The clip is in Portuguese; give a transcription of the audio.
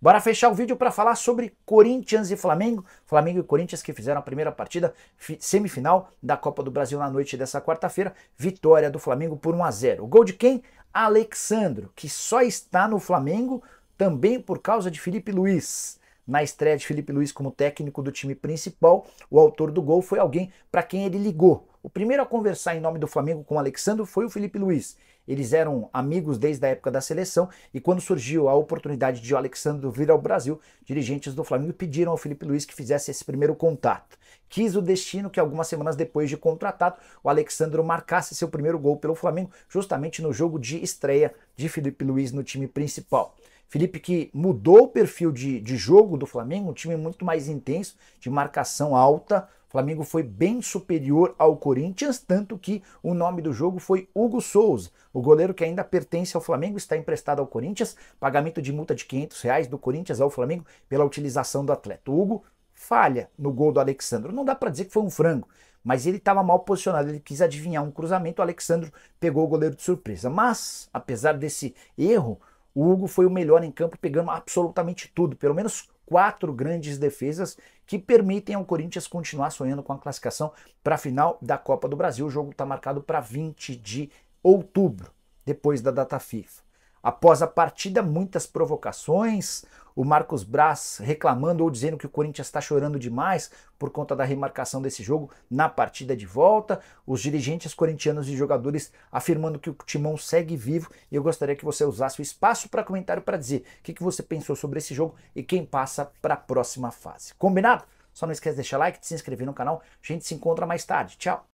Bora fechar o vídeo para falar sobre Corinthians e Flamengo. Flamengo e Corinthians que fizeram a primeira partida semifinal da Copa do Brasil na noite dessa quarta-feira. Vitória do Flamengo por 1 a 0. O gol de quem? Alexandro, que só está no Flamengo também por causa de Felipe Luiz na estreia de Felipe Luiz como técnico do time principal, o autor do gol foi alguém para quem ele ligou. O primeiro a conversar em nome do Flamengo com o Alexandre foi o Felipe Luiz. Eles eram amigos desde a época da seleção e quando surgiu a oportunidade de o Alexandre vir ao Brasil, dirigentes do Flamengo pediram ao Felipe Luiz que fizesse esse primeiro contato. Quis o destino que algumas semanas depois de contratado, o Alexandre marcasse seu primeiro gol pelo Flamengo, justamente no jogo de estreia de Felipe Luiz no time principal. Felipe que mudou o perfil de, de jogo do Flamengo, um time muito mais intenso, de marcação alta. O Flamengo foi bem superior ao Corinthians, tanto que o nome do jogo foi Hugo Souza. O goleiro que ainda pertence ao Flamengo está emprestado ao Corinthians. Pagamento de multa de 500 reais do Corinthians ao Flamengo pela utilização do atleta. O Hugo falha no gol do Alexandre. Não dá para dizer que foi um frango, mas ele estava mal posicionado, ele quis adivinhar um cruzamento, o Alexandre pegou o goleiro de surpresa. Mas, apesar desse erro, o Hugo foi o melhor em campo, pegando absolutamente tudo, pelo menos quatro grandes defesas que permitem ao Corinthians continuar sonhando com a classificação para a final da Copa do Brasil. O jogo está marcado para 20 de outubro, depois da data FIFA. Após a partida, muitas provocações o Marcos Braz reclamando ou dizendo que o Corinthians está chorando demais por conta da remarcação desse jogo na partida de volta, os dirigentes corintianos e jogadores afirmando que o Timão segue vivo. E eu gostaria que você usasse o espaço para comentário para dizer o que, que você pensou sobre esse jogo e quem passa para a próxima fase. Combinado? Só não esquece de deixar like, de se inscrever no canal. A gente se encontra mais tarde. Tchau!